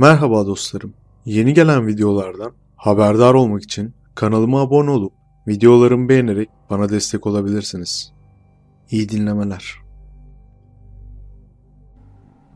Merhaba dostlarım. Yeni gelen videolardan haberdar olmak için kanalıma abone olup videolarımı beğenerek bana destek olabilirsiniz. İyi dinlemeler.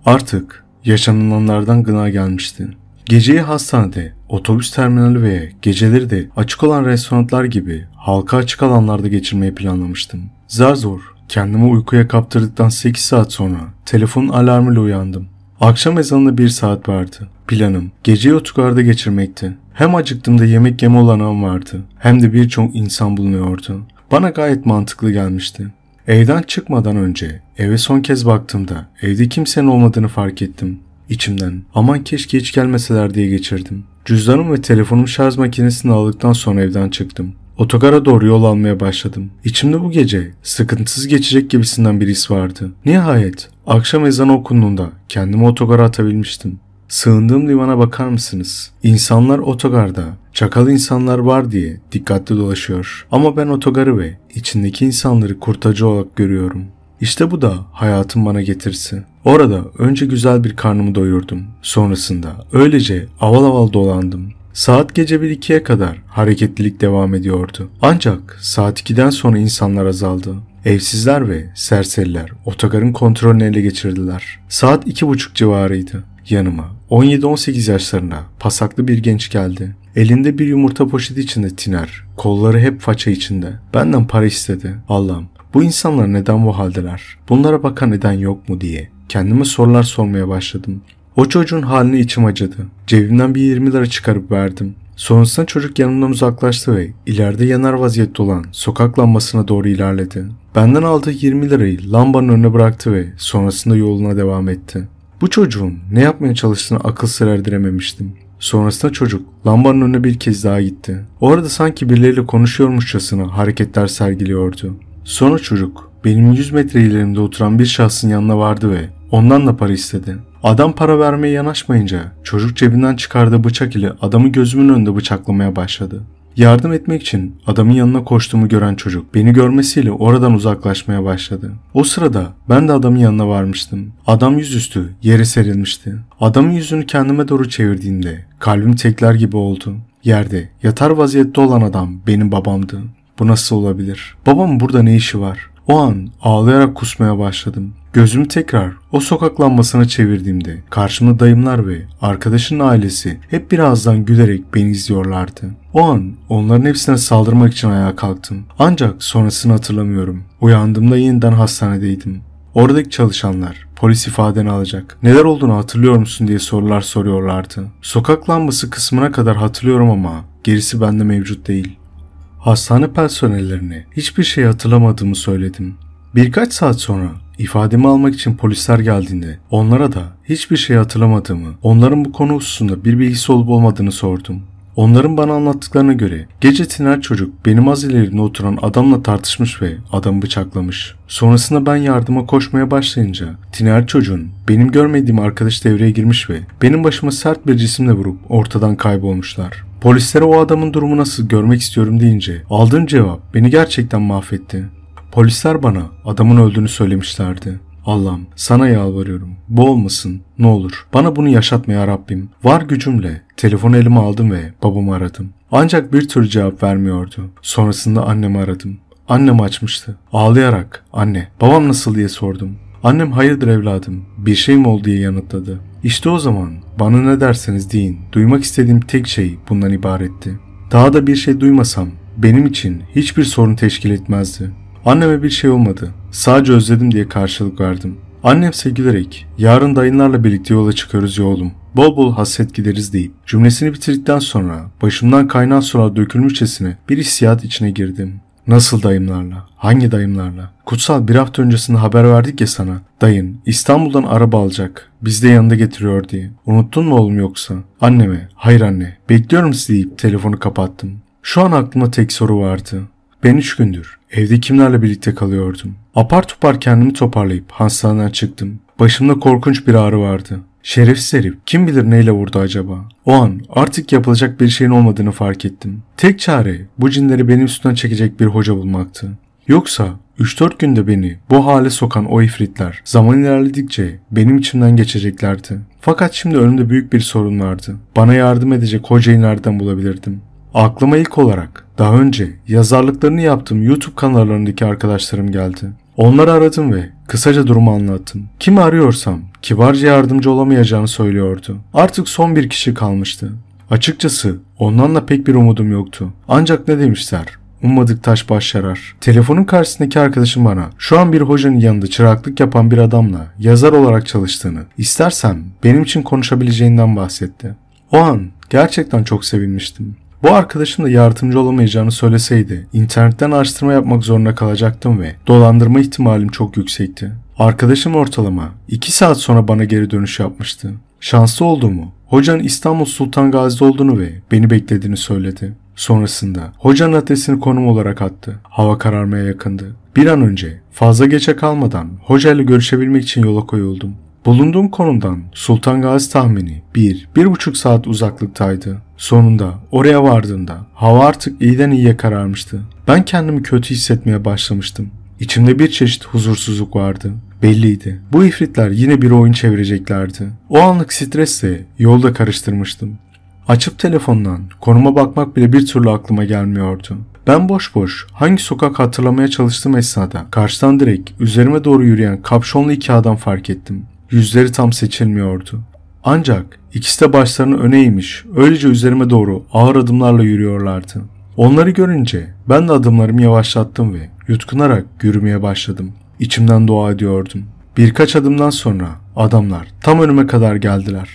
Artık yaşanılanlardan gına gelmişti. Geceyi hastanede, otobüs terminali ve geceleri de açık olan restoranlar gibi halka açık alanlarda geçirmeyi planlamıştım. Zar zor kendimi uykuya kaptırdıktan 8 saat sonra telefonun alarmıyla uyandım. Akşam ezanına bir saat vardı. Planım gece otogarda geçirmekti. Hem acıktım da yemek yeme olanağım vardı hem de birçok insan bulunuyordu. Bana gayet mantıklı gelmişti. Evden çıkmadan önce eve son kez baktığımda evde kimsenin olmadığını fark ettim. İçimden aman keşke hiç gelmeseler diye geçirdim. Cüzdanım ve telefonum şarj makinesini aldıktan sonra evden çıktım. Otogara doğru yol almaya başladım. İçimde bu gece sıkıntısız geçecek gibisinden bir his vardı. Nihayet akşam ezanı okunduğunda kendimi otogara atabilmiştim. Sığındığım limana bakar mısınız? İnsanlar otogarda, çakal insanlar var diye dikkatli dolaşıyor. Ama ben otogarı ve içindeki insanları kurtacı olarak görüyorum. İşte bu da hayatın bana getirisi. Orada önce güzel bir karnımı doyurdum. Sonrasında öylece aval aval dolandım. Saat gece 1-2'ye kadar hareketlilik devam ediyordu. Ancak saat 2'den sonra insanlar azaldı. Evsizler ve serseriler otogarın kontrolünü ele geçirdiler. Saat 2.30 civarıydı. Yanıma 17-18 yaşlarına pasaklı bir genç geldi. Elinde bir yumurta poşeti içinde tiner. Kolları hep faça içinde. Benden para istedi. Allah'ım bu insanlar neden bu haldeler? Bunlara bakan neden yok mu diye. Kendime sorular sormaya başladım. O çocuğun halini içim acıdı. Cebimden bir 20 lira çıkarıp verdim. Sonrasında çocuk yanımdan uzaklaştı ve ileride yanar vaziyette olan sokak lambasına doğru ilerledi. Benden aldığı 20 lirayı lambanın önüne bıraktı ve sonrasında yoluna devam etti. Bu çocuğun ne yapmaya çalıştığını akıl sır erdirememiştim. Sonrasında çocuk lambanın önüne bir kez daha gitti. O arada sanki birileriyle konuşuyormuşçasına hareketler sergiliyordu. Sonra çocuk benim 100 metre ilerimde oturan bir şahsın yanına vardı ve ondan da para istedi. Adam para vermeye yanaşmayınca çocuk cebinden çıkardığı bıçak ile adamı gözümün önünde bıçaklamaya başladı. Yardım etmek için adamın yanına koştuğumu gören çocuk beni görmesiyle oradan uzaklaşmaya başladı. O sırada ben de adamın yanına varmıştım. Adam yüzüstü yere serilmişti. Adamın yüzünü kendime doğru çevirdiğimde kalbim tekler gibi oldu. Yerde yatar vaziyette olan adam benim babamdı. Bu nasıl olabilir? Babam burada ne işi var? O an ağlayarak kusmaya başladım. Gözümü tekrar o sokak lambasına çevirdiğimde karşımda dayımlar ve arkadaşın ailesi hep birazdan gülerek beni izliyorlardı. O an onların hepsine saldırmak için ayağa kalktım. Ancak sonrasını hatırlamıyorum. Uyandığımda yeniden hastanedeydim. Oradaki çalışanlar polis ifadeni alacak. Neler olduğunu hatırlıyor musun diye sorular soruyorlardı. Sokak lambası kısmına kadar hatırlıyorum ama gerisi bende mevcut değil. Hastane personellerine hiçbir şey hatırlamadığımı söyledim. Birkaç saat sonra İfademi almak için polisler geldiğinde onlara da hiçbir şey hatırlamadığımı, onların bu konu hususunda bir bilgisi olup olmadığını sordum. Onların bana anlattıklarına göre gece tiner çocuk benim az ilerimde oturan adamla tartışmış ve adamı bıçaklamış. Sonrasında ben yardıma koşmaya başlayınca tiner çocuğun benim görmediğim arkadaş devreye girmiş ve benim başıma sert bir cisimle vurup ortadan kaybolmuşlar. Polislere o adamın durumu nasıl görmek istiyorum deyince aldığım cevap beni gerçekten mahvetti. Polisler bana adamın öldüğünü söylemişlerdi. Allah'ım sana yalvarıyorum. Bu olmasın ne olur. Bana bunu yaşatma ya Rabbim. Var gücümle telefonu elime aldım ve babamı aradım. Ancak bir türlü cevap vermiyordu. Sonrasında annemi aradım. Annem açmıştı. Ağlayarak anne babam nasıl diye sordum. Annem hayırdır evladım bir şey mi oldu diye yanıtladı. İşte o zaman bana ne derseniz deyin duymak istediğim tek şey bundan ibaretti. Daha da bir şey duymasam benim için hiçbir sorun teşkil etmezdi. Anneme bir şey olmadı. Sadece özledim diye karşılık verdim. Annemse gülerek yarın dayınlarla birlikte yola çıkıyoruz ya oğlum. Bol bol hasret gideriz deyip cümlesini bitirdikten sonra başımdan kaynar sular dökülmüşçesine bir hissiyat içine girdim. Nasıl dayımlarla? Hangi dayımlarla? Kutsal bir hafta öncesinde haber verdik ya sana. Dayın İstanbul'dan araba alacak. Biz de yanında getiriyor diye. Unuttun mu oğlum yoksa? Anneme hayır anne bekliyorum sizi deyip telefonu kapattım. Şu an aklıma tek soru vardı. Ben üç gündür evde kimlerle birlikte kalıyordum. Apar topar kendimi toparlayıp hastaneden çıktım. Başımda korkunç bir ağrı vardı. Şerefsiz herif kim bilir neyle vurdu acaba? O an artık yapılacak bir şeyin olmadığını fark ettim. Tek çare bu cinleri benim üstümden çekecek bir hoca bulmaktı. Yoksa 3-4 günde beni bu hale sokan o ifritler zaman ilerledikçe benim içimden geçeceklerdi. Fakat şimdi önümde büyük bir sorun vardı. Bana yardım edecek hocayı nereden bulabilirdim? Aklıma ilk olarak daha önce yazarlıklarını yaptığım YouTube kanallarındaki arkadaşlarım geldi. Onları aradım ve kısaca durumu anlattım. Kim arıyorsam kibarca yardımcı olamayacağını söylüyordu. Artık son bir kişi kalmıştı. Açıkçası ondan da pek bir umudum yoktu. Ancak ne demişler? Ummadık taş baş yarar. Telefonun karşısındaki arkadaşım bana şu an bir hocanın yanında çıraklık yapan bir adamla yazar olarak çalıştığını, istersen benim için konuşabileceğinden bahsetti. O an gerçekten çok sevinmiştim. Bu arkadaşım da yardımcı olamayacağını söyleseydi internetten araştırma yapmak zorunda kalacaktım ve dolandırma ihtimalim çok yüksekti. Arkadaşım ortalama 2 saat sonra bana geri dönüş yapmıştı. Şanslı olduğumu, hocanın İstanbul Sultan Gazi'de olduğunu ve beni beklediğini söyledi. Sonrasında hocanın adresini konum olarak attı. Hava kararmaya yakındı. Bir an önce fazla geçe kalmadan hocayla görüşebilmek için yola koyuldum. Bulunduğum konumdan Sultan Gazi tahmini 1-1,5 saat uzaklıktaydı. Sonunda oraya vardığımda hava artık iyiden iyiye kararmıştı. Ben kendimi kötü hissetmeye başlamıştım. İçimde bir çeşit huzursuzluk vardı. Belliydi. Bu ifritler yine bir oyun çevireceklerdi. O anlık stresle yolda karıştırmıştım. Açıp telefondan konuma bakmak bile bir türlü aklıma gelmiyordu. Ben boş boş hangi sokak hatırlamaya çalıştığım esnada karşıdan direkt üzerime doğru yürüyen kapşonlu iki adam fark ettim. Yüzleri tam seçilmiyordu. Ancak ikisi de başlarını öne eğmiş, öylece üzerime doğru ağır adımlarla yürüyorlardı. Onları görünce ben de adımlarımı yavaşlattım ve yutkunarak yürümeye başladım. İçimden dua ediyordum. Birkaç adımdan sonra adamlar tam önüme kadar geldiler.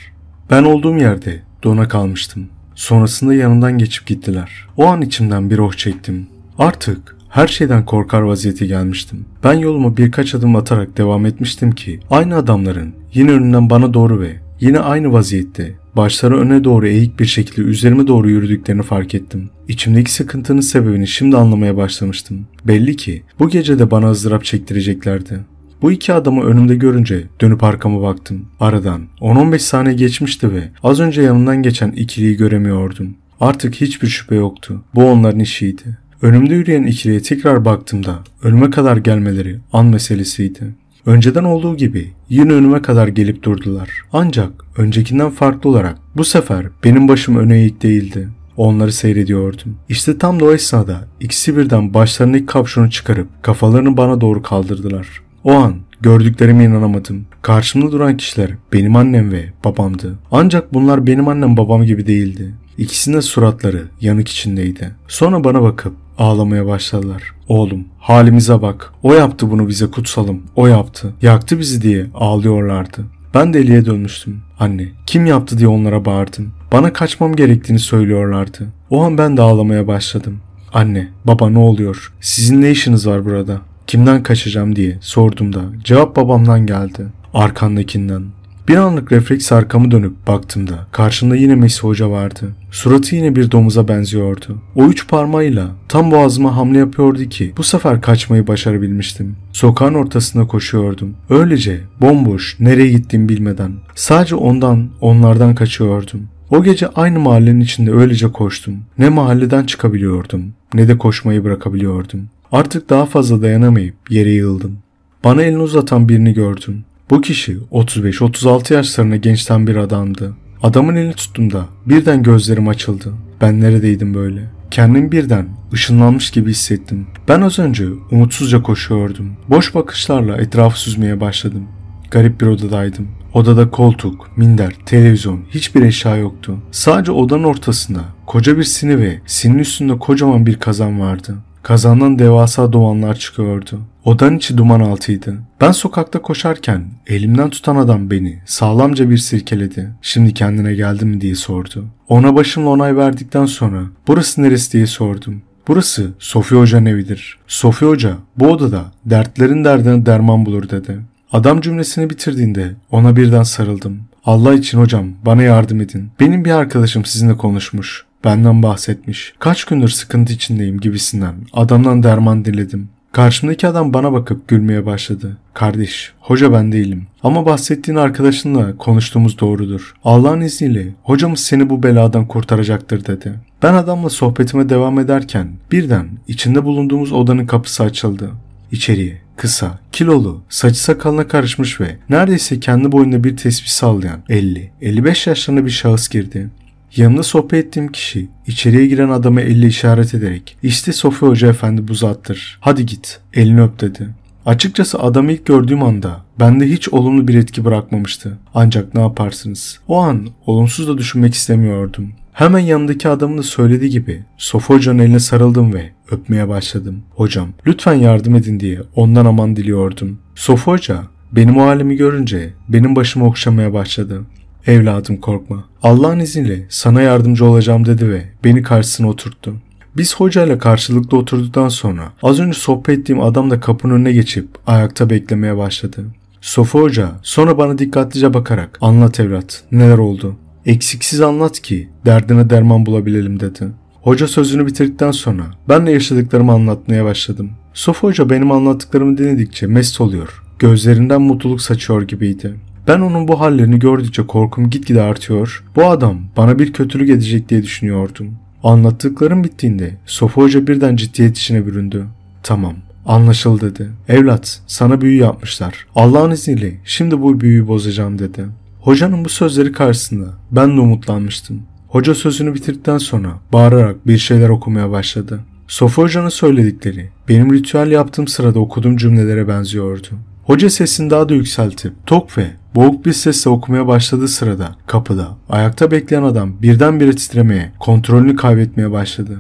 Ben olduğum yerde dona kalmıştım. Sonrasında yanından geçip gittiler. O an içimden bir oh çektim. Artık her şeyden korkar vaziyeti gelmiştim. Ben yoluma birkaç adım atarak devam etmiştim ki aynı adamların yine önünden bana doğru ve yine aynı vaziyette başları öne doğru eğik bir şekilde üzerime doğru yürüdüklerini fark ettim. İçimdeki sıkıntının sebebini şimdi anlamaya başlamıştım. Belli ki bu gece de bana ızdırap çektireceklerdi. Bu iki adamı önümde görünce dönüp arkama baktım. Aradan 10-15 saniye geçmişti ve az önce yanından geçen ikiliyi göremiyordum. Artık hiçbir şüphe yoktu. Bu onların işiydi. Önümde yürüyen ikiliye tekrar baktığımda ölüme kadar gelmeleri an meselesiydi. Önceden olduğu gibi yine önüme kadar gelip durdular. Ancak öncekinden farklı olarak bu sefer benim başım öne eğik değildi. Onları seyrediyordum. İşte tam da o esnada ikisi birden başlarındaki kapşonu çıkarıp kafalarını bana doğru kaldırdılar. O an gördüklerime inanamadım. Karşımda duran kişiler benim annem ve babamdı. Ancak bunlar benim annem babam gibi değildi. İkisinin de suratları yanık içindeydi. Sonra bana bakıp Ağlamaya başladılar. Oğlum halimize bak. O yaptı bunu bize kutsalım. O yaptı. Yaktı bizi diye ağlıyorlardı. Ben deliye dönmüştüm. Anne kim yaptı diye onlara bağırdım. Bana kaçmam gerektiğini söylüyorlardı. O an ben de ağlamaya başladım. Anne, baba ne oluyor? Sizin ne işiniz var burada? Kimden kaçacağım diye sordum da cevap babamdan geldi. Arkandakinden. Bir anlık refleks arkamı dönüp baktığımda karşımda yine Mesih Hoca vardı. Suratı yine bir domuza benziyordu. O üç parmağıyla tam boğazıma hamle yapıyordu ki bu sefer kaçmayı başarabilmiştim. Sokağın ortasına koşuyordum. Öylece bomboş nereye gittim bilmeden sadece ondan onlardan kaçıyordum. O gece aynı mahallenin içinde öylece koştum. Ne mahalleden çıkabiliyordum ne de koşmayı bırakabiliyordum. Artık daha fazla dayanamayıp yere yığıldım. Bana elini uzatan birini gördüm. Bu kişi 35-36 yaşlarında gençten bir adamdı. Adamın elini tuttuğumda birden gözlerim açıldı. Ben neredeydim böyle? Kendim birden ışınlanmış gibi hissettim. Ben az önce umutsuzca koşuyordum. Boş bakışlarla etrafı süzmeye başladım. Garip bir odadaydım. Odada koltuk, minder, televizyon, hiçbir eşya yoktu. Sadece odanın ortasında koca bir sini ve sinin üstünde kocaman bir kazan vardı. Kazandan devasa dovanlar çıkıyordu. Odan içi duman altıydı. Ben sokakta koşarken elimden tutan adam beni sağlamca bir sirkeledi. Şimdi kendine geldi mi diye sordu. Ona başımla onay verdikten sonra burası neresi diye sordum. Burası Sofi Hoca'nın evidir. Sofi Hoca bu odada dertlerin derdine derman bulur dedi. Adam cümlesini bitirdiğinde ona birden sarıldım. Allah için hocam bana yardım edin. Benim bir arkadaşım sizinle konuşmuş. Benden bahsetmiş. Kaç gündür sıkıntı içindeyim gibisinden. Adamdan derman diledim. Karşımdaki adam bana bakıp gülmeye başladı. Kardeş, hoca ben değilim. Ama bahsettiğin arkadaşınla konuştuğumuz doğrudur. Allah'ın izniyle hocamız seni bu beladan kurtaracaktır dedi. Ben adamla sohbetime devam ederken birden içinde bulunduğumuz odanın kapısı açıldı. İçeriye kısa, kilolu, saçı sakalına karışmış ve neredeyse kendi boyunda bir tespih sallayan 50-55 yaşlarında bir şahıs girdi. Yanında sohbet ettiğim kişi içeriye giren adama elle işaret ederek işte Sofi Hoca Efendi bu zattır. Hadi git elini öp dedi. Açıkçası adamı ilk gördüğüm anda bende hiç olumlu bir etki bırakmamıştı. Ancak ne yaparsınız? O an olumsuz da düşünmek istemiyordum. Hemen yanındaki adamın da söylediği gibi Sofi Hoca'nın eline sarıldım ve öpmeye başladım. Hocam lütfen yardım edin diye ondan aman diliyordum. Sofi Hoca benim o halimi görünce benim başımı okşamaya başladı. Evladım korkma. Allah'ın izniyle sana yardımcı olacağım dedi ve beni karşısına oturttu. Biz hocayla karşılıklı oturduktan sonra az önce sohbet ettiğim adam da kapının önüne geçip ayakta beklemeye başladı. Sofa Hoca sonra bana dikkatlice bakarak anlat evlat neler oldu. Eksiksiz anlat ki derdine derman bulabilelim dedi. Hoca sözünü bitirdikten sonra ben de yaşadıklarımı anlatmaya başladım. Sofa Hoca benim anlattıklarımı dinledikçe mest oluyor. Gözlerinden mutluluk saçıyor gibiydi. Ben onun bu hallerini gördükçe korkum gitgide artıyor. Bu adam bana bir kötülük edecek diye düşünüyordum. Anlattıklarım bittiğinde Sofu Hoca birden ciddiyet içine büründü. Tamam anlaşıldı dedi. Evlat sana büyü yapmışlar. Allah'ın izniyle şimdi bu büyüyü bozacağım dedi. Hocanın bu sözleri karşısında ben de umutlanmıştım. Hoca sözünü bitirdikten sonra bağırarak bir şeyler okumaya başladı. Sofu Hoca'nın söyledikleri benim ritüel yaptığım sırada okuduğum cümlelere benziyordu. Hoca sesini daha da yükseltip tok ve Boğuk bir sesle okumaya başladığı sırada kapıda ayakta bekleyen adam birdenbire titremeye, kontrolünü kaybetmeye başladı.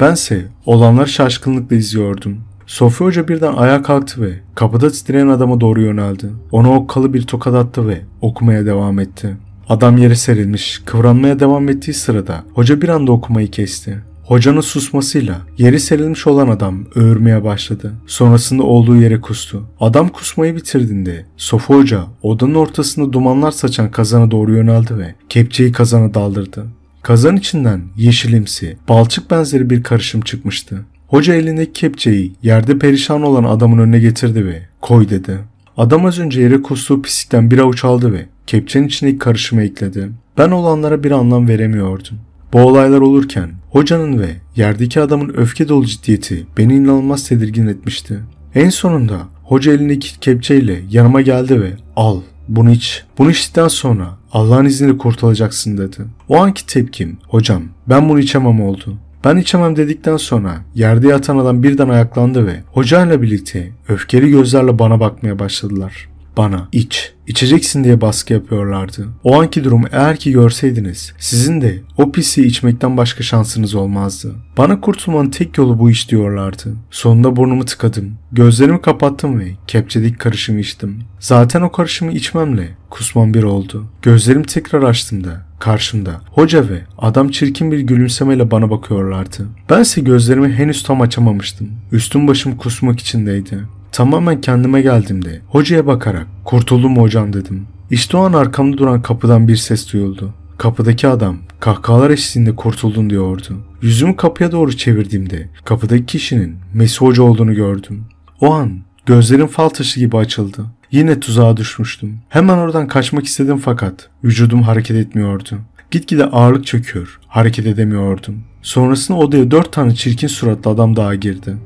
Bense olanları şaşkınlıkla izliyordum. Sofya Hoca birden ayağa kalktı ve kapıda titreyen adama doğru yöneldi. Ona okkalı bir tokat attı ve okumaya devam etti. Adam yere serilmiş, kıvranmaya devam ettiği sırada hoca bir anda okumayı kesti. Hocanın susmasıyla yeri serilmiş olan adam öğürmeye başladı. Sonrasında olduğu yere kustu. Adam kusmayı bitirdiğinde Sofu Hoca odanın ortasında dumanlar saçan kazana doğru yöneldi ve kepçeyi kazana daldırdı. Kazan içinden yeşilimsi, balçık benzeri bir karışım çıkmıştı. Hoca elindeki kepçeyi yerde perişan olan adamın önüne getirdi ve koy dedi. Adam az önce yere kustuğu pislikten bir avuç aldı ve kepçenin içindeki karışımı ekledi. Ben olanlara bir anlam veremiyordum. Bu olaylar olurken hocanın ve yerdeki adamın öfke dolu ciddiyeti beni inanılmaz tedirgin etmişti. En sonunda hoca elindeki kepçeyle yanıma geldi ve al bunu iç. Bunu içtikten sonra Allah'ın izniyle kurtulacaksın dedi. O anki tepkim hocam ben bunu içemem oldu. Ben içemem dedikten sonra yerde yatan adam birden ayaklandı ve hocayla birlikte öfkeli gözlerle bana bakmaya başladılar bana iç. İçeceksin diye baskı yapıyorlardı. O anki durumu eğer ki görseydiniz sizin de o pisliği içmekten başka şansınız olmazdı. Bana kurtulmanın tek yolu bu iş diyorlardı. Sonunda burnumu tıkadım. Gözlerimi kapattım ve kepçedeki karışımı içtim. Zaten o karışımı içmemle kusmam bir oldu. Gözlerim tekrar açtığımda karşımda hoca ve adam çirkin bir gülümsemeyle bana bakıyorlardı. Bense gözlerimi henüz tam açamamıştım. Üstüm başım kusmak içindeydi. Tamamen kendime geldiğimde hocaya bakarak kurtuldum hocam dedim. İşte o an arkamda duran kapıdan bir ses duyuldu. Kapıdaki adam kahkahalar eşliğinde kurtuldun diyordu. Yüzümü kapıya doğru çevirdiğimde kapıdaki kişinin Mesih Hoca olduğunu gördüm. O an gözlerim fal taşı gibi açıldı. Yine tuzağa düşmüştüm. Hemen oradan kaçmak istedim fakat vücudum hareket etmiyordu. Gitgide ağırlık çöküyor, hareket edemiyordum. Sonrasında odaya dört tane çirkin suratlı adam daha girdi.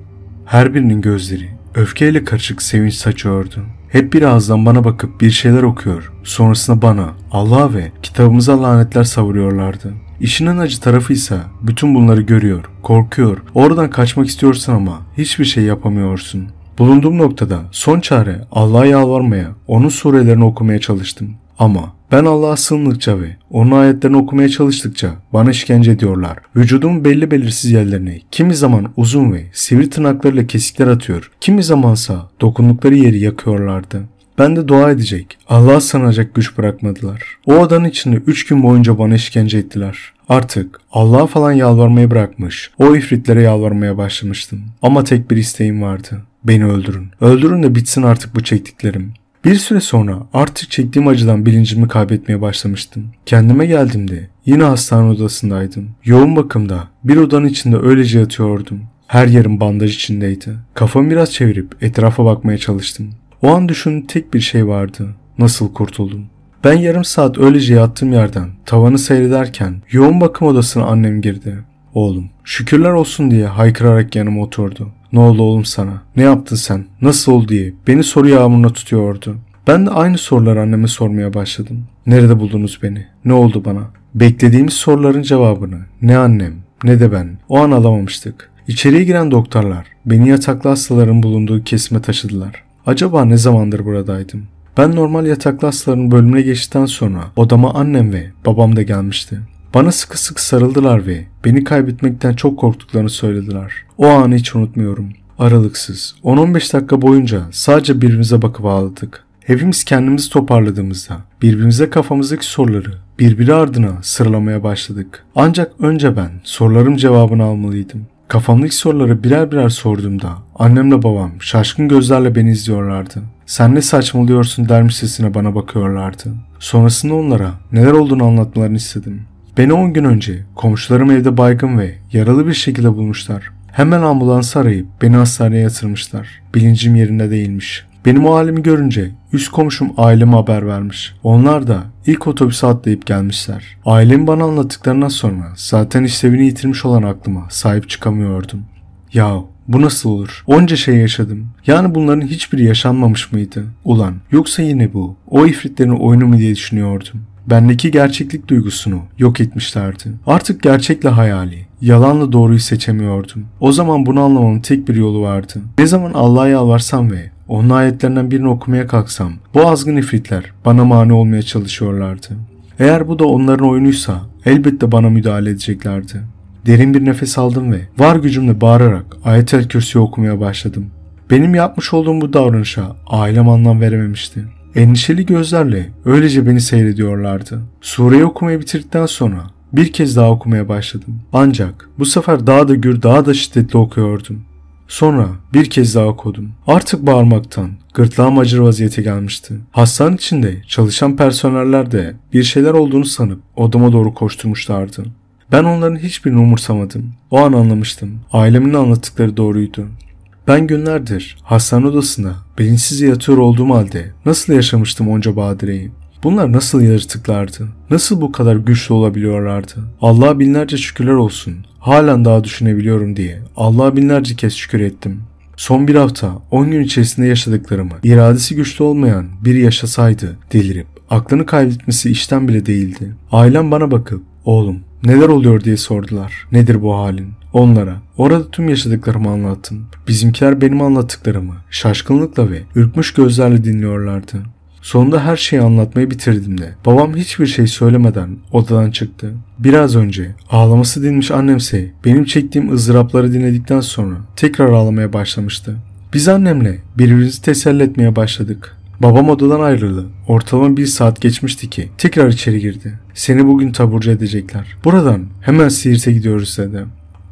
Her birinin gözleri Öfkeyle karışık sevinç saçıyordu. Hep bir ağızdan bana bakıp bir şeyler okuyor. Sonrasında bana, Allah ve kitabımıza lanetler savuruyorlardı. İşin en acı tarafı ise bütün bunları görüyor, korkuyor, oradan kaçmak istiyorsun ama hiçbir şey yapamıyorsun. Bulunduğum noktada son çare Allah'a yalvarmaya, onun surelerini okumaya çalıştım. Ama ben Allah'a sığındıkça ve onun ayetlerini okumaya çalıştıkça bana işkence ediyorlar. Vücudumun belli belirsiz yerlerine kimi zaman uzun ve sivri tırnaklarıyla kesikler atıyor, kimi zamansa dokundukları yeri yakıyorlardı. Ben de dua edecek, Allah'a sanacak güç bırakmadılar. O odanın içinde üç gün boyunca bana işkence ettiler. Artık Allah'a falan yalvarmayı bırakmış, o ifritlere yalvarmaya başlamıştım. Ama tek bir isteğim vardı. Beni öldürün. Öldürün de bitsin artık bu çektiklerim. Bir süre sonra artık çektiğim acıdan bilincimi kaybetmeye başlamıştım. Kendime geldiğimde yine hastane odasındaydım. Yoğun bakımda bir odanın içinde öylece yatıyordum. Her yerim bandaj içindeydi. Kafamı biraz çevirip etrafa bakmaya çalıştım. O an düşündüğüm tek bir şey vardı. Nasıl kurtuldum? Ben yarım saat öylece yattığım yerden tavanı seyrederken yoğun bakım odasına annem girdi. Oğlum şükürler olsun diye haykırarak yanıma oturdu. Ne oldu oğlum sana? Ne yaptın sen? Nasıl oldu diye beni soru yağmuruna tutuyordu. Ben de aynı soruları anneme sormaya başladım. Nerede buldunuz beni? Ne oldu bana? Beklediğimiz soruların cevabını ne annem ne de ben o an alamamıştık. İçeriye giren doktorlar beni yataklı hastaların bulunduğu kesime taşıdılar. Acaba ne zamandır buradaydım? Ben normal yataklı hastaların bölümüne geçtikten sonra odama annem ve babam da gelmişti. Bana sıkı sıkı sarıldılar ve beni kaybetmekten çok korktuklarını söylediler. O anı hiç unutmuyorum. Aralıksız 10-15 dakika boyunca sadece birbirimize bakıp ağladık. Hepimiz kendimizi toparladığımızda birbirimize kafamızdaki soruları birbiri ardına sıralamaya başladık. Ancak önce ben sorularım cevabını almalıydım. Kafamdaki soruları birer birer sorduğumda annemle babam şaşkın gözlerle beni izliyorlardı. Sen ne saçmalıyorsun dermişçesine bana bakıyorlardı. Sonrasında onlara neler olduğunu anlatmalarını istedim. Beni 10 gün önce komşularım evde baygın ve yaralı bir şekilde bulmuşlar. Hemen ambulans arayıp beni hastaneye yatırmışlar. Bilincim yerinde değilmiş. Benim o halimi görünce üst komşum aileme haber vermiş. Onlar da ilk otobüse atlayıp gelmişler. Ailem bana anlattıklarından sonra zaten işlevini yitirmiş olan aklıma sahip çıkamıyordum. Ya bu nasıl olur? Onca şey yaşadım. Yani bunların hiçbiri yaşanmamış mıydı? Ulan yoksa yine bu. O ifritlerin oyunu mu diye düşünüyordum. Bendeki gerçeklik duygusunu yok etmişlerdi. Artık gerçekle hayali, yalanla doğruyu seçemiyordum. O zaman bunu anlamamın tek bir yolu vardı. Ne zaman Allah'a yalvarsam ve onun ayetlerinden birini okumaya kalksam bu azgın ifritler bana mani olmaya çalışıyorlardı. Eğer bu da onların oyunuysa elbette bana müdahale edeceklerdi. Derin bir nefes aldım ve var gücümle bağırarak ayetel kürsüyü okumaya başladım. Benim yapmış olduğum bu davranışa ailem anlam verememişti. Endişeli gözlerle öylece beni seyrediyorlardı. Sureyi okumayı bitirdikten sonra bir kez daha okumaya başladım. Ancak bu sefer daha da gür daha da şiddetli okuyordum. Sonra bir kez daha okudum. Artık bağırmaktan gırtlağım acır vaziyete gelmişti. Hastanın içinde çalışan personeller de bir şeyler olduğunu sanıp odama doğru koşturmuşlardı. Ben onların hiçbirini umursamadım. O an anlamıştım. Ailemin anlattıkları doğruydu. Ben günlerdir hastane odasında bilinçsiz yatıyor olduğum halde nasıl yaşamıştım onca badireyi? Bunlar nasıl yaratıklardı? Nasıl bu kadar güçlü olabiliyorlardı? Allah'a binlerce şükürler olsun. Halen daha düşünebiliyorum diye Allah'a binlerce kez şükür ettim. Son bir hafta 10 gün içerisinde yaşadıklarımı iradesi güçlü olmayan biri yaşasaydı delirip aklını kaybetmesi işten bile değildi. Ailem bana bakıp oğlum Neler oluyor diye sordular. Nedir bu halin? Onlara. Orada tüm yaşadıklarımı anlattım. Bizimkiler benim anlattıklarımı şaşkınlıkla ve ürkmüş gözlerle dinliyorlardı. Sonunda her şeyi anlatmayı bitirdim de. Babam hiçbir şey söylemeden odadan çıktı. Biraz önce ağlaması dinmiş annemse benim çektiğim ızdırapları dinledikten sonra tekrar ağlamaya başlamıştı. Biz annemle birbirimizi teselli etmeye başladık. Babam odadan ayrıldı. Ortalama bir saat geçmişti ki. Tekrar içeri girdi. Seni bugün taburcu edecekler. Buradan hemen Siirt'e gidiyoruz dedi.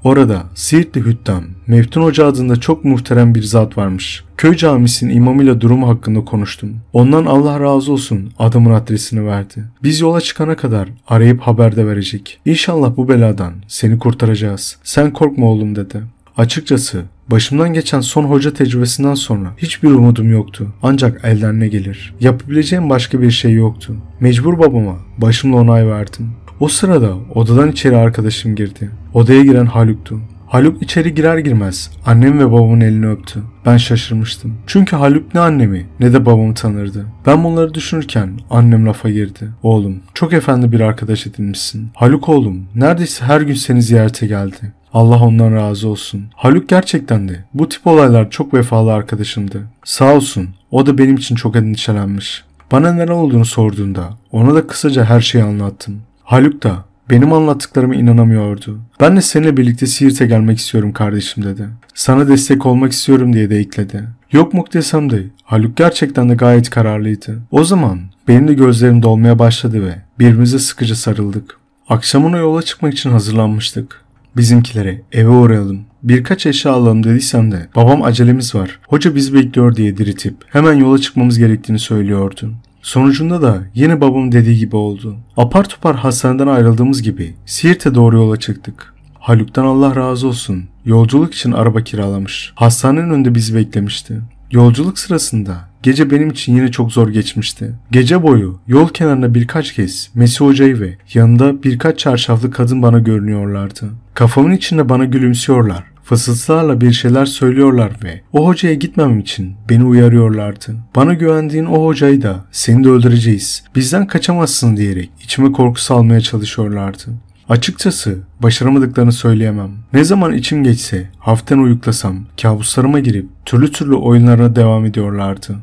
Orada Siirtli Hüttam, Meftun Hoca adında çok muhterem bir zat varmış. Köy camisinin imamıyla durumu hakkında konuştum. Ondan Allah razı olsun adamın adresini verdi. Biz yola çıkana kadar arayıp haber de verecek. İnşallah bu beladan seni kurtaracağız. Sen korkma oğlum dedi. Açıkçası başımdan geçen son hoca tecrübesinden sonra hiçbir umudum yoktu. Ancak elden ne gelir? Yapabileceğim başka bir şey yoktu. Mecbur babama başımla onay verdim. O sırada odadan içeri arkadaşım girdi. Odaya giren Haluk'tu. Haluk içeri girer girmez annem ve babamın elini öptü. Ben şaşırmıştım. Çünkü Haluk ne annemi ne de babamı tanırdı. Ben bunları düşünürken annem lafa girdi. Oğlum çok efendi bir arkadaş edinmişsin. Haluk oğlum neredeyse her gün seni ziyarete geldi. Allah ondan razı olsun. Haluk gerçekten de bu tip olaylar çok vefalı arkadaşımdı. Sağ olsun o da benim için çok endişelenmiş. Bana neler olduğunu sorduğunda ona da kısaca her şeyi anlattım. Haluk da benim anlattıklarıma inanamıyordu. Ben de seninle birlikte Siirt'e gelmek istiyorum kardeşim dedi. Sana destek olmak istiyorum diye de ekledi. Yok mu desem de Haluk gerçekten de gayet kararlıydı. O zaman benim de gözlerim dolmaya başladı ve birbirimize sıkıca sarıldık. Akşamına yola çıkmak için hazırlanmıştık. Bizimkilere eve uğrayalım. Birkaç eşya alalım dediysem de babam acelemiz var. Hoca bizi bekliyor diye diritip hemen yola çıkmamız gerektiğini söylüyordu. Sonucunda da yine babam dediği gibi oldu. Apar topar hastaneden ayrıldığımız gibi Siirt'e doğru yola çıktık. Haluk'tan Allah razı olsun. Yolculuk için araba kiralamış. Hastanenin önünde bizi beklemişti. Yolculuk sırasında Gece benim için yine çok zor geçmişti. Gece boyu yol kenarında birkaç kez Mesih Hoca'yı ve yanında birkaç çarşaflı kadın bana görünüyorlardı. Kafamın içinde bana gülümsüyorlar. Fısıltılarla bir şeyler söylüyorlar ve o hocaya gitmem için beni uyarıyorlardı. Bana güvendiğin o hocayı da seni de öldüreceğiz. Bizden kaçamazsın diyerek içime korku salmaya çalışıyorlardı. Açıkçası başaramadıklarını söyleyemem. Ne zaman içim geçse, haften uyuklasam, kabuslarıma girip türlü türlü oyunlarına devam ediyorlardı.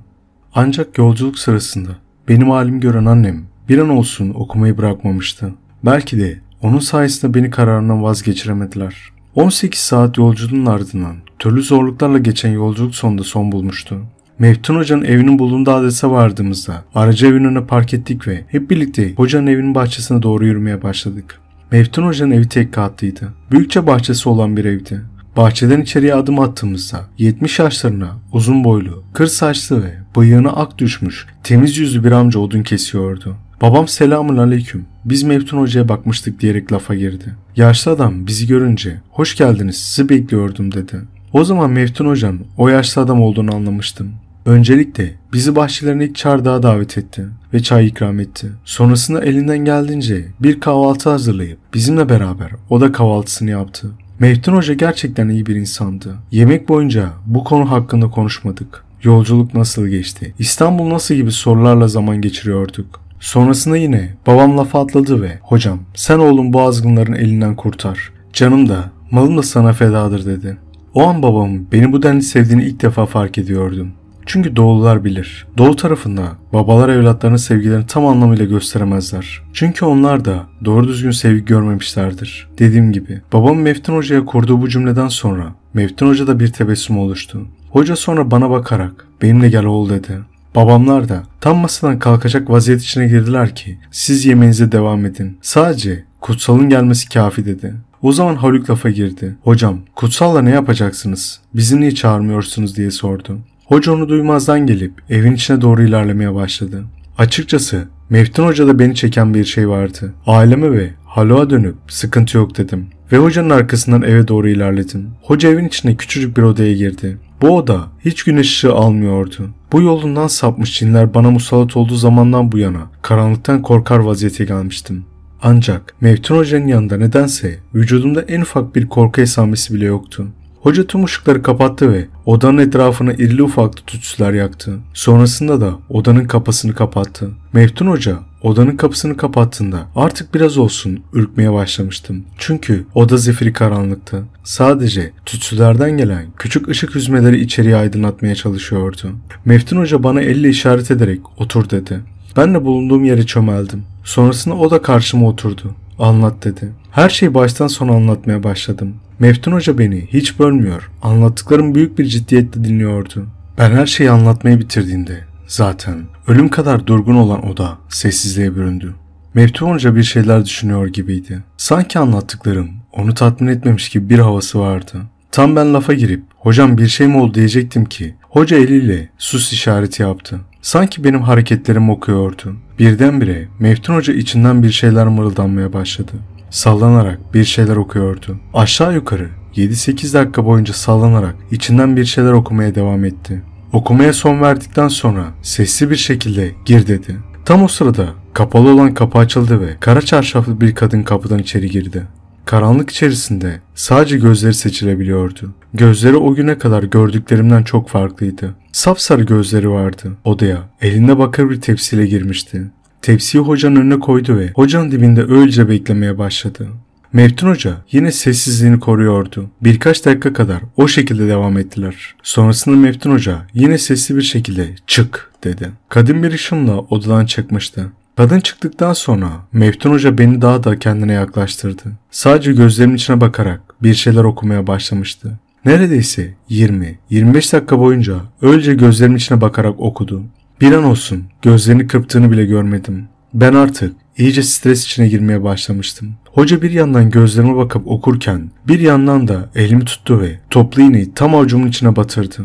Ancak yolculuk sırasında benim halimi gören annem bir an olsun okumayı bırakmamıştı. Belki de onun sayesinde beni kararından vazgeçiremediler. 18 saat yolculuğun ardından türlü zorluklarla geçen yolculuk sonunda son bulmuştu. Meftun Hoca'nın evinin bulunduğu adrese vardığımızda aracı evin önüne park ettik ve hep birlikte hocanın evinin bahçesine doğru yürümeye başladık. Meftun Hoca'nın evi tek katlıydı. Büyükçe bahçesi olan bir evdi. Bahçeden içeriye adım attığımızda 70 yaşlarına uzun boylu, kır saçlı ve Bıyığına ak düşmüş, temiz yüzlü bir amca odun kesiyordu. Babam selamun aleyküm. Biz Meftun Hoca'ya bakmıştık diyerek lafa girdi. Yaşlı adam bizi görünce hoş geldiniz sizi bekliyordum dedi. O zaman Meftun Hocam o yaşlı adam olduğunu anlamıştım. Öncelikle bizi bahçelerine ilk çardağa davet etti ve çay ikram etti. Sonrasında elinden geldiğince bir kahvaltı hazırlayıp bizimle beraber o da kahvaltısını yaptı. Meftun Hoca gerçekten iyi bir insandı. Yemek boyunca bu konu hakkında konuşmadık. Yolculuk nasıl geçti? İstanbul nasıl gibi sorularla zaman geçiriyorduk. Sonrasında yine babam lafa atladı ve hocam sen oğlum bu azgınların elinden kurtar. Canım da malım da sana fedadır dedi. O an babamın beni bu denli sevdiğini ilk defa fark ediyordum. Çünkü doğulular bilir. Doğu tarafında babalar evlatlarının sevgilerini tam anlamıyla gösteremezler. Çünkü onlar da doğru düzgün sevgi görmemişlerdir. Dediğim gibi babam Meftin Hoca'ya kurduğu bu cümleden sonra Meftin Hoca da bir tebessüm oluştu. Hoca sonra bana bakarak benimle gel oğul dedi. Babamlar da tam masadan kalkacak vaziyet içine girdiler ki siz yemeğinize devam edin. Sadece kutsalın gelmesi kafi dedi. O zaman Haluk lafa girdi. Hocam kutsalla ne yapacaksınız? Bizi niye çağırmıyorsunuz diye sordu. Hoca onu duymazdan gelip evin içine doğru ilerlemeye başladı. Açıkçası Meftin Hoca'da beni çeken bir şey vardı. Aileme ve Haluk'a dönüp sıkıntı yok dedim. Ve hocanın arkasından eve doğru ilerledim. Hoca evin içine küçücük bir odaya girdi. Bu oda hiç güneş ışığı almıyordu. Bu yolundan sapmış cinler bana musallat olduğu zamandan bu yana karanlıktan korkar vaziyete gelmiştim. Ancak Mevtun Hoca'nın yanında nedense vücudumda en ufak bir korku esamesi bile yoktu. Hoca tüm ışıkları kapattı ve odanın etrafına irili ufaklı tütsüler yaktı. Sonrasında da odanın kapısını kapattı. Meftun Hoca Odanın kapısını kapattığında artık biraz olsun ürkmeye başlamıştım. Çünkü oda zifiri karanlıktı. Sadece tütsülerden gelen küçük ışık hüzmeleri içeriye aydınlatmaya çalışıyordu. Meftun Hoca bana elle işaret ederek otur dedi. Ben de bulunduğum yere çömeldim. Sonrasında o da karşıma oturdu. Anlat dedi. Her şeyi baştan sona anlatmaya başladım. Meftun Hoca beni hiç bölmüyor. Anlattıklarım büyük bir ciddiyetle dinliyordu. Ben her şeyi anlatmayı bitirdiğinde. Zaten ölüm kadar durgun olan oda sessizliğe büründü. Meptunca bir şeyler düşünüyor gibiydi. Sanki anlattıklarım onu tatmin etmemiş gibi bir havası vardı. Tam ben lafa girip hocam bir şey mi oldu diyecektim ki hoca eliyle sus işareti yaptı. Sanki benim hareketlerim okuyordu. Birdenbire Meftun Hoca içinden bir şeyler mırıldanmaya başladı. Sallanarak bir şeyler okuyordu. Aşağı yukarı 7-8 dakika boyunca sallanarak içinden bir şeyler okumaya devam etti. Okumaya son verdikten sonra sesli bir şekilde gir dedi. Tam o sırada kapalı olan kapı açıldı ve kara çarşaflı bir kadın kapıdan içeri girdi. Karanlık içerisinde sadece gözleri seçilebiliyordu. Gözleri o güne kadar gördüklerimden çok farklıydı. Sapsarı gözleri vardı. Odaya elinde bakır bir tepsiyle girmişti. Tepsiyi hocanın önüne koydu ve hocanın dibinde öylece beklemeye başladı. Meftun Hoca yine sessizliğini koruyordu. Birkaç dakika kadar o şekilde devam ettiler. Sonrasında Meftun Hoca yine sesli bir şekilde çık dedi. Kadın bir ışınla odadan çıkmıştı. Kadın çıktıktan sonra Meftun Hoca beni daha da kendine yaklaştırdı. Sadece gözlerimin içine bakarak bir şeyler okumaya başlamıştı. Neredeyse 20-25 dakika boyunca öylece gözlerimin içine bakarak okudu. Bir an olsun gözlerini kırptığını bile görmedim. Ben artık İyice stres içine girmeye başlamıştım. Hoca bir yandan gözlerime bakıp okurken bir yandan da elimi tuttu ve toplu iğneyi tam avucumun içine batırdı.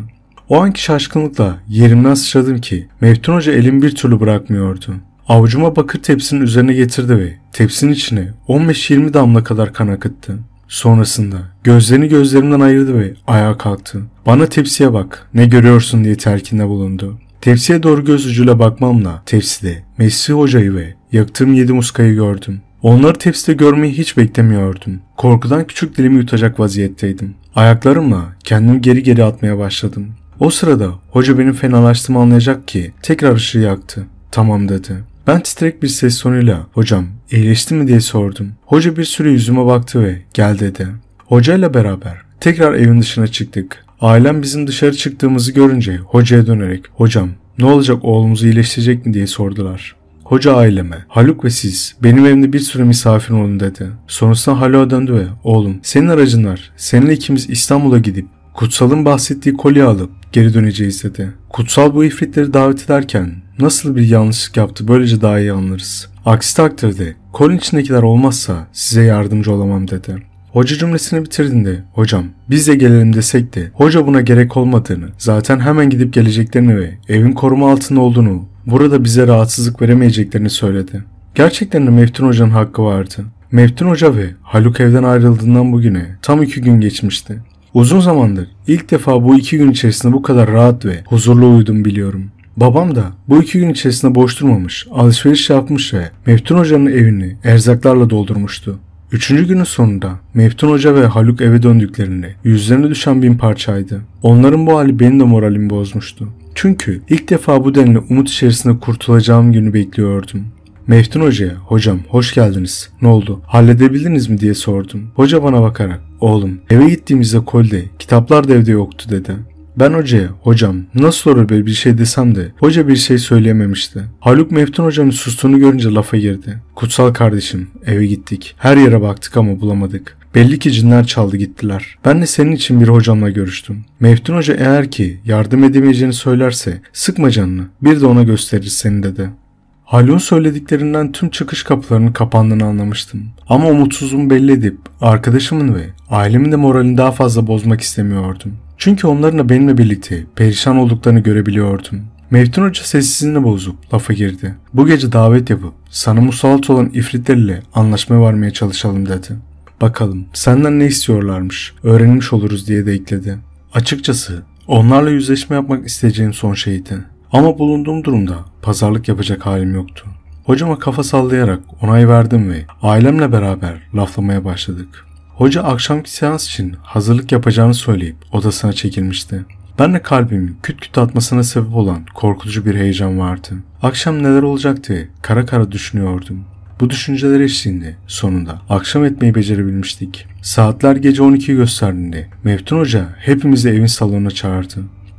O anki şaşkınlıkla yerimden sıçradım ki Meftun Hoca elimi bir türlü bırakmıyordu. Avucuma bakır tepsinin üzerine getirdi ve tepsinin içine 15-20 damla kadar kan akıttı. Sonrasında gözlerini gözlerimden ayırdı ve ayağa kalktı. Bana tepsiye bak ne görüyorsun diye telkinde bulundu. Tepsiye doğru göz ucuyla bakmamla tepside Mesih Hoca'yı ve Yaktığım yedi muskayı gördüm. Onları tepside görmeyi hiç beklemiyordum. Korkudan küçük dilimi yutacak vaziyetteydim. Ayaklarımla kendimi geri geri atmaya başladım. O sırada hoca benim fenalaştığımı anlayacak ki tekrar ışığı yaktı. Tamam dedi. Ben titrek bir ses sonuyla hocam iyileşti mi diye sordum. Hoca bir süre yüzüme baktı ve gel dedi. Hocayla beraber tekrar evin dışına çıktık. Ailem bizim dışarı çıktığımızı görünce hocaya dönerek hocam ne olacak oğlumuzu iyileştirecek mi diye sordular. Hoca aileme, Haluk ve siz benim evimde bir süre misafir olun dedi. Sonrasında Haluk'a döndü ve oğlum senin aracın var. Seninle ikimiz İstanbul'a gidip Kutsal'ın bahsettiği kolye alıp geri döneceğiz dedi. Kutsal bu ifritleri davet ederken nasıl bir yanlışlık yaptı böylece daha iyi anlarız. Aksi takdirde kolun içindekiler olmazsa size yardımcı olamam dedi. Hoca cümlesini bitirdiğinde hocam biz de gelelim desek de hoca buna gerek olmadığını zaten hemen gidip geleceklerini ve evin koruma altında olduğunu burada bize rahatsızlık veremeyeceklerini söyledi. Gerçekten de Meftun Hoca'nın hakkı vardı. Meftun Hoca ve Haluk evden ayrıldığından bugüne tam iki gün geçmişti. Uzun zamandır ilk defa bu iki gün içerisinde bu kadar rahat ve huzurlu uyudum biliyorum. Babam da bu iki gün içerisinde boş durmamış, alışveriş yapmış ve Meftun Hoca'nın evini erzaklarla doldurmuştu. Üçüncü günün sonunda Meftun Hoca ve Haluk eve döndüklerinde yüzlerine düşen bin parçaydı. Onların bu hali benim de moralimi bozmuştu. Çünkü ilk defa bu denli umut içerisinde kurtulacağım günü bekliyordum. Meftun Hoca'ya hocam hoş geldiniz ne oldu halledebildiniz mi diye sordum. Hoca bana bakarak oğlum eve gittiğimizde kolde kitaplar da evde yoktu dedi. Ben hocaya hocam nasıl olur böyle bir şey desem de hoca bir şey söyleyememişti. Haluk Meftun hocanın sustuğunu görünce lafa girdi. Kutsal kardeşim eve gittik her yere baktık ama bulamadık. Belli ki cinler çaldı gittiler. Ben de senin için bir hocamla görüştüm. Meftun Hoca eğer ki yardım edemeyeceğini söylerse sıkma canını bir de ona gösteririz seni dedi. Halun söylediklerinden tüm çıkış kapılarının kapandığını anlamıştım. Ama umutsuzluğumu belli edip arkadaşımın ve ailemin de moralini daha fazla bozmak istemiyordum. Çünkü onların da benimle birlikte perişan olduklarını görebiliyordum. Meftun Hoca sessizliğini bozup lafa girdi. Bu gece davet yapıp sana musallat olan ifritlerle anlaşmaya varmaya çalışalım dedi. Bakalım senden ne istiyorlarmış öğrenmiş oluruz diye de ekledi. Açıkçası onlarla yüzleşme yapmak isteyeceğim son şeydi. Ama bulunduğum durumda pazarlık yapacak halim yoktu. Hocama kafa sallayarak onay verdim ve ailemle beraber laflamaya başladık. Hoca akşamki seans için hazırlık yapacağını söyleyip odasına çekilmişti. Ben de kalbimin küt küt atmasına sebep olan korkutucu bir heyecan vardı. Akşam neler olacak diye kara kara düşünüyordum. Bu düşünceler eşliğinde sonunda akşam etmeyi becerebilmiştik. Saatler gece 12'yi gösterdiğinde Meftun Hoca hepimizi evin salonuna çağırdı.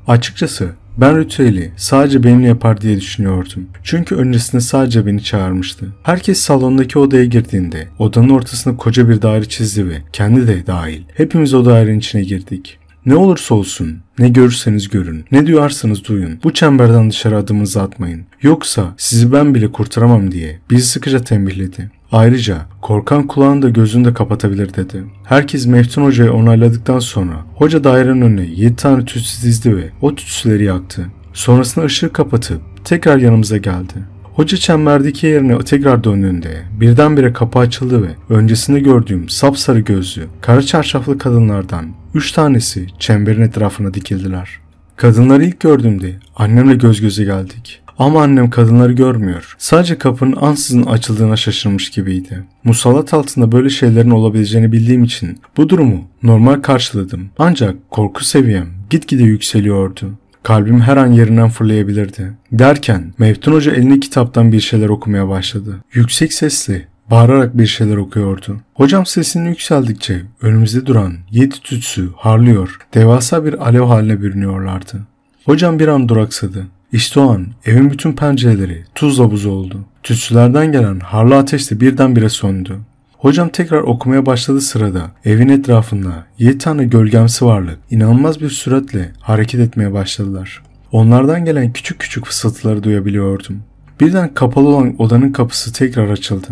Açıkçası ben ritüeli sadece benimle yapar diye düşünüyordum. Çünkü öncesinde sadece beni çağırmıştı. Herkes salondaki odaya girdiğinde odanın ortasına koca bir daire çizdi ve kendi de dahil hepimiz o dairenin içine girdik. Ne olursa olsun ne görürseniz görün, ne duyarsanız duyun. Bu çemberden dışarı adımınızı atmayın. Yoksa sizi ben bile kurtaramam diye bizi sıkıca tembihledi. Ayrıca korkan kulağını da gözünü de kapatabilir dedi. Herkes Meftun Hoca'yı onayladıktan sonra hoca dairenin önüne 7 tane tütsü dizdi ve o tütsüleri yaktı. Sonrasında ışığı kapatıp tekrar yanımıza geldi. Hoca çemberdeki yerine tekrar döndüğünde birdenbire kapı açıldı ve öncesinde gördüğüm sapsarı gözlü, kara çarşaflı kadınlardan üç tanesi çemberin etrafına dikildiler. Kadınları ilk gördüğümde annemle göz göze geldik. Ama annem kadınları görmüyor. Sadece kapının ansızın açıldığına şaşırmış gibiydi. Musallat altında böyle şeylerin olabileceğini bildiğim için bu durumu normal karşıladım. Ancak korku seviyem gitgide yükseliyordu. Kalbim her an yerinden fırlayabilirdi. Derken Mevtun Hoca elinde kitaptan bir şeyler okumaya başladı. Yüksek sesli, bağırarak bir şeyler okuyordu. Hocam sesini yükseldikçe önümüzde duran yedi tütsü harlıyor, devasa bir alev haline bürünüyorlardı. Hocam bir an duraksadı. İşte o an evin bütün pencereleri tuzla buz oldu. Tütsülerden gelen harlı ateş de birdenbire söndü. Hocam tekrar okumaya başladı sırada. Evin etrafında yedi tane gölgemsi varlık inanılmaz bir süratle hareket etmeye başladılar. Onlardan gelen küçük küçük fısıltıları duyabiliyordum. Birden kapalı olan odanın kapısı tekrar açıldı.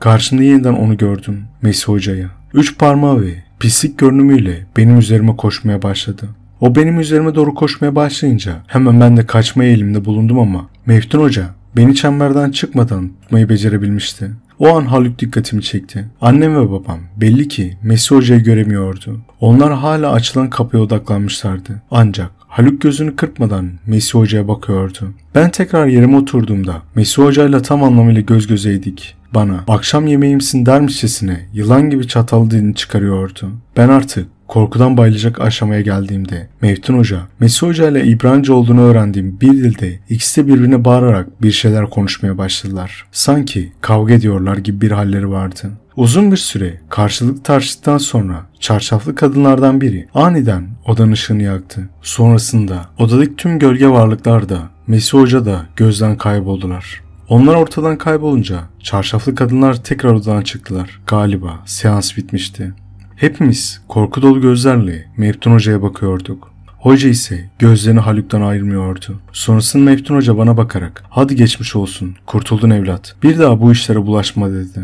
Karşımda yeniden onu gördüm, Mesih Hoca'yı. Üç parmağı ve pislik görünümüyle benim üzerime koşmaya başladı. O benim üzerime doğru koşmaya başlayınca hemen ben de kaçma eğilimde bulundum ama Meftun Hoca beni çemberden çıkmadan tutmayı becerebilmişti. O an Haluk dikkatimi çekti. Annem ve babam belli ki Mesih Hoca'yı göremiyordu. Onlar hala açılan kapıya odaklanmışlardı. Ancak Haluk gözünü kırpmadan Mesih Hoca'ya bakıyordu. Ben tekrar yerime oturduğumda Mesih Hoca'yla tam anlamıyla göz gözeydik. Bana akşam yemeğimsin dermişçesine yılan gibi çatal dilini çıkarıyordu. Ben artık korkudan bayılacak aşamaya geldiğimde Mevtun Hoca, Mesih Hoca ile İbranice olduğunu öğrendiğim bir dilde ikisi de birbirine bağırarak bir şeyler konuşmaya başladılar. Sanki kavga ediyorlar gibi bir halleri vardı. Uzun bir süre karşılık tartıştıktan sonra çarşaflı kadınlardan biri aniden odanın ışığını yaktı. Sonrasında odadaki tüm gölge varlıklar da Mesih Hoca da gözden kayboldular. Onlar ortadan kaybolunca çarşaflı kadınlar tekrar odadan çıktılar. Galiba seans bitmişti. Hepimiz korku dolu gözlerle Meptun Hoca'ya bakıyorduk. Hoca ise gözlerini Haluk'tan ayırmıyordu. Sonrasında Meptun Hoca bana bakarak hadi geçmiş olsun kurtuldun evlat bir daha bu işlere bulaşma dedi.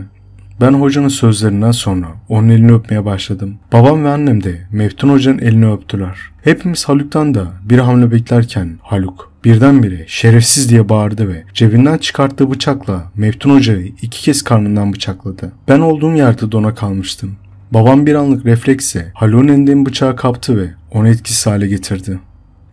Ben hocanın sözlerinden sonra onun elini öpmeye başladım. Babam ve annem de Meftun Hoca'nın elini öptüler. Hepimiz Haluk'tan da bir hamle beklerken Haluk birdenbire şerefsiz diye bağırdı ve cebinden çıkarttığı bıçakla Meftun Hoca'yı iki kez karnından bıçakladı. Ben olduğum yerde dona kalmıştım. Babam bir anlık refleksle Halon enden bıçağı kaptı ve onu etkisiz hale getirdi.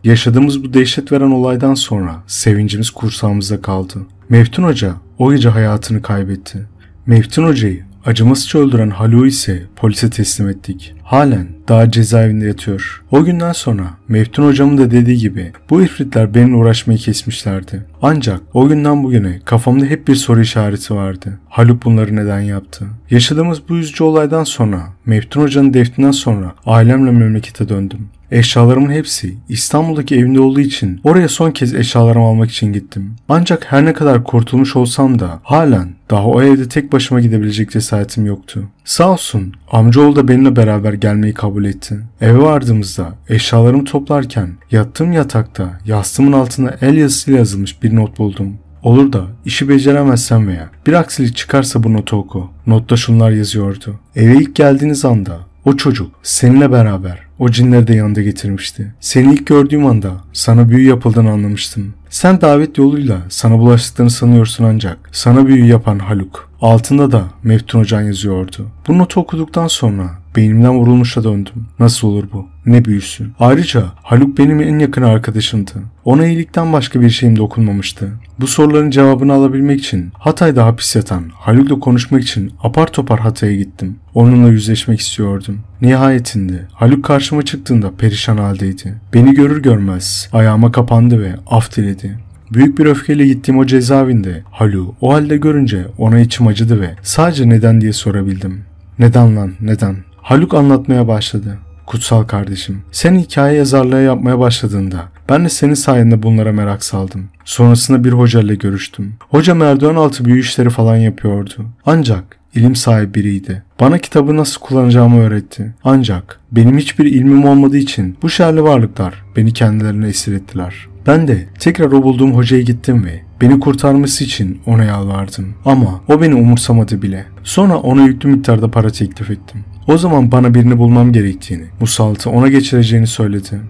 Yaşadığımız bu dehşet veren olaydan sonra sevincimiz kursağımızda kaldı. Meftun Hoca o gece hayatını kaybetti. Meftun Hoca'yı acımasızca öldüren Halo ise polise teslim ettik halen daha cezaevinde yatıyor. O günden sonra Meftun hocamın da dediği gibi bu ifritler benimle uğraşmayı kesmişlerdi. Ancak o günden bugüne kafamda hep bir soru işareti vardı. Haluk bunları neden yaptı? Yaşadığımız bu üzücü olaydan sonra Meftun hocanın deftinden sonra ailemle memlekete döndüm. Eşyalarımın hepsi İstanbul'daki evimde olduğu için oraya son kez eşyalarımı almak için gittim. Ancak her ne kadar kurtulmuş olsam da halen daha o evde tek başıma gidebilecek cesaretim yoktu. Sağ olsun amcaoğlu da benimle beraber beraber gelmeyi kabul etti. Eve vardığımızda eşyalarımı toplarken yattığım yatakta yastığımın altına el yazısıyla yazılmış bir not buldum. Olur da işi beceremezsen veya bir aksilik çıkarsa bu notu oku. Notta şunlar yazıyordu. Eve ilk geldiğiniz anda o çocuk seninle beraber o cinleri de yanında getirmişti. Seni ilk gördüğüm anda sana büyü yapıldığını anlamıştım. Sen davet yoluyla sana bulaştıklarını sanıyorsun ancak sana büyü yapan Haluk. Altında da Meftun Hocan yazıyordu. Bu notu okuduktan sonra Beynimden vurulmuşa döndüm. Nasıl olur bu? Ne büyüsün? Ayrıca Haluk benim en yakın arkadaşımdı. Ona iyilikten başka bir şeyim dokunmamıştı. Bu soruların cevabını alabilmek için Hatay'da hapis yatan Haluk'la konuşmak için apar topar Hatay'a gittim. Onunla yüzleşmek istiyordum. Nihayetinde Haluk karşıma çıktığında perişan haldeydi. Beni görür görmez ayağıma kapandı ve af diledi. Büyük bir öfkeyle gittiğim o cezaevinde Haluk o halde görünce ona içim acıdı ve sadece neden diye sorabildim. Neden lan neden? Haluk anlatmaya başladı. Kutsal kardeşim, sen hikaye yazarlığı yapmaya başladığında ben de senin sayende bunlara merak saldım. Sonrasında bir hoca ile görüştüm. Hoca merdiven altı büyü işleri falan yapıyordu. Ancak ilim sahibi biriydi. Bana kitabı nasıl kullanacağımı öğretti. Ancak benim hiçbir ilmim olmadığı için bu şerli varlıklar beni kendilerine esir ettiler. Ben de tekrar o bulduğum hocaya gittim ve beni kurtarması için ona yalvardım. Ama o beni umursamadı bile. Sonra ona yüklü miktarda para teklif ettim. O zaman bana birini bulmam gerektiğini, Musalt'ı ona geçireceğini söyledi.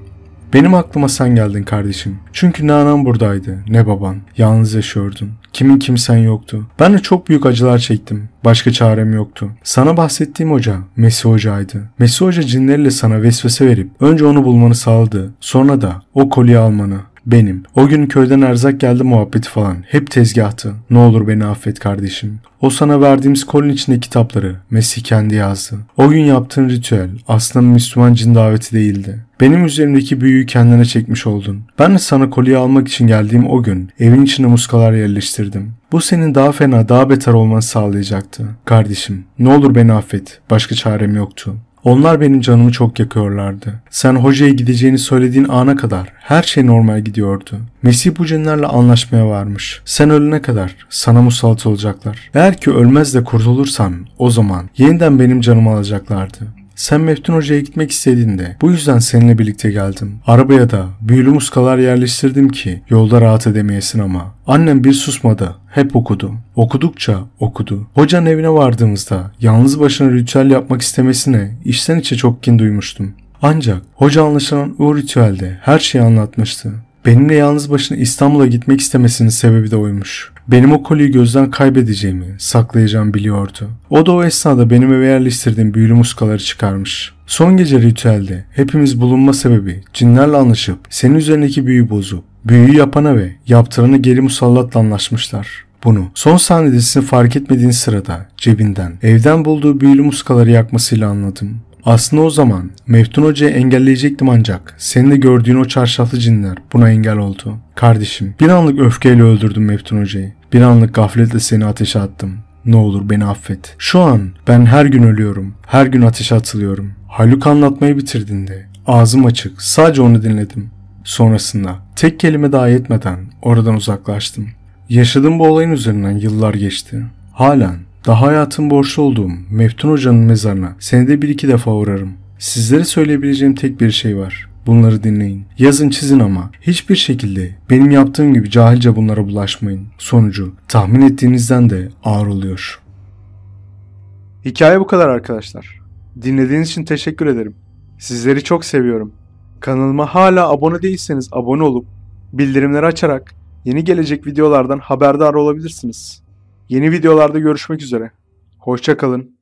Benim aklıma sen geldin kardeşim. Çünkü ne anam buradaydı, ne baban. Yalnız yaşıyordun. Kimin kimsen yoktu. Ben de çok büyük acılar çektim. Başka çarem yoktu. Sana bahsettiğim hoca Mesih hocaydı. Mesih hoca cinlerle sana vesvese verip önce onu bulmanı sağladı. Sonra da o kolyeyi almanı benim. O gün köyden erzak geldi muhabbeti falan. Hep tezgahtı. Ne olur beni affet kardeşim. O sana verdiğimiz kolun içinde kitapları Mesih kendi yazdı. O gün yaptığın ritüel aslında Müslüman cin daveti değildi. Benim üzerimdeki büyüyü kendine çekmiş oldun. Ben de sana kolyeyi almak için geldiğim o gün evin içine muskalar yerleştirdim. Bu senin daha fena daha beter olmanı sağlayacaktı. Kardeşim ne olur beni affet. Başka çarem yoktu. Onlar benim canımı çok yakıyorlardı. Sen hocaya gideceğini söylediğin ana kadar her şey normal gidiyordu. Mesih bu cinlerle anlaşmaya varmış. Sen ölene kadar sana musallat olacaklar. Eğer ki ölmez de kurtulursan, o zaman yeniden benim canımı alacaklardı. Sen Meftun Hoca'ya gitmek istediğinde bu yüzden seninle birlikte geldim. Arabaya da büyülü muskalar yerleştirdim ki yolda rahat edemeyesin ama. Annem bir susmadı. Hep okudu. Okudukça okudu. Hocanın evine vardığımızda yalnız başına ritüel yapmak istemesine içten içe çok kin duymuştum. Ancak hoca anlaşılan o ritüelde her şeyi anlatmıştı. Benimle yalnız başına İstanbul'a gitmek istemesinin sebebi de oymuş. Benim o kolyeyi gözden kaybedeceğimi, saklayacağımı biliyordu. O da o esnada benim eve yerleştirdiğim büyülü muskaları çıkarmış. Son gece ritüelde hepimiz bulunma sebebi cinlerle anlaşıp senin üzerindeki büyü bozup büyüyü yapana ve yaptıranı geri musallatla anlaşmışlar. Bunu son sahnede sizin fark etmediğin sırada cebinden evden bulduğu büyülü muskaları yakmasıyla anladım. Aslında o zaman Meftun Hoca'yı engelleyecektim ancak senin de gördüğün o çarşaflı cinler buna engel oldu. Kardeşim bir anlık öfkeyle öldürdüm Meftun Hoca'yı. Bir anlık gafletle seni ateşe attım. Ne olur beni affet. Şu an ben her gün ölüyorum. Her gün ateşe atılıyorum. Haluk anlatmayı bitirdiğinde ağzım açık. Sadece onu dinledim. Sonrasında tek kelime daha yetmeden oradan uzaklaştım. Yaşadığım bu olayın üzerinden yıllar geçti. Halen daha hayatım borçlu olduğum Meftun Hoca'nın mezarına senede bir iki defa uğrarım. Sizlere söyleyebileceğim tek bir şey var. Bunları dinleyin. Yazın çizin ama hiçbir şekilde benim yaptığım gibi cahilce bunlara bulaşmayın. Sonucu tahmin ettiğinizden de ağır oluyor. Hikaye bu kadar arkadaşlar. Dinlediğiniz için teşekkür ederim. Sizleri çok seviyorum. Kanalıma hala abone değilseniz abone olup bildirimleri açarak yeni gelecek videolardan haberdar olabilirsiniz. Yeni videolarda görüşmek üzere. Hoşçakalın.